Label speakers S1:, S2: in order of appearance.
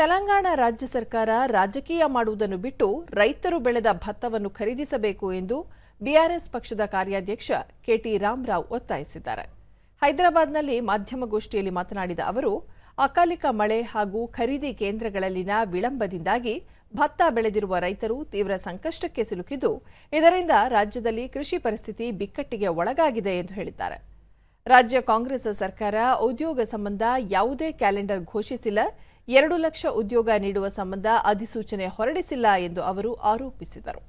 S1: ತೆಲಂಗಾಣ ರಾಜ್ಯ ಸರ್ಕಾರ ರಾಜಕೀಯ ಮಾಡುವುದನ್ನು ಬಿಟ್ಟು ರೈತರು ಬೆಳೆದ ಭತ್ತವನ್ನು ಖರೀದಿಸಬೇಕು ಎಂದು ಬಿಆರ್ಎಸ್ ಪಕ್ಷದ ಕಾರ್ಯಾಧ್ಯಕ್ಷ ಕೆಟಿ ರಾಮರಾವ್ ಒತ್ತಾಯಿಸಿದ್ದಾರೆ ಹೈದರಾಬಾದ್ನಲ್ಲಿ ಮಾಧ್ಯಮಗೋಷ್ಠಿಯಲ್ಲಿ ಮಾತನಾಡಿದ ಅವರು ಅಕಾಲಿಕ ಮಳೆ ಹಾಗೂ ಖರೀದಿ ಕೇಂದ್ರಗಳಲ್ಲಿನ ವಿಳಂಬದಿಂದಾಗಿ ಭತ್ತ ಬೆಳೆದಿರುವ ರೈತರು ತೀವ್ರ ಸಂಕಷ್ಟಕ್ಕೆ ಸಿಲುಕಿದ್ದು ಇದರಿಂದ ರಾಜ್ಯದಲ್ಲಿ ಕೃಷಿ ಪರಿಸ್ಥಿತಿ ಬಿಕ್ಕಟ್ಟಿಗೆ ಒಳಗಾಗಿದೆ ಎಂದು ಹೇಳಿದ್ದಾರೆ ರಾಜ್ಯ ಕಾಂಗ್ರೆಸ್ ಸರ್ಕಾರ ಉದ್ಯೋಗ ಸಂಬಂಧ ಯಾವುದೇ ಕ್ಯಾಲೆಂಡರ್ ಘೋಷಿಸಿಲ್ಲ ಎರಡು ಲಕ್ಷ ಉದ್ಯೋಗ ನೀಡುವ ಸಂಬಂಧ ಅಧಿಸೂಚನೆ ಹೊರಡಿಸಿಲ್ಲ ಎಂದು ಅವರು ಆರೋಪಿಸಿದರು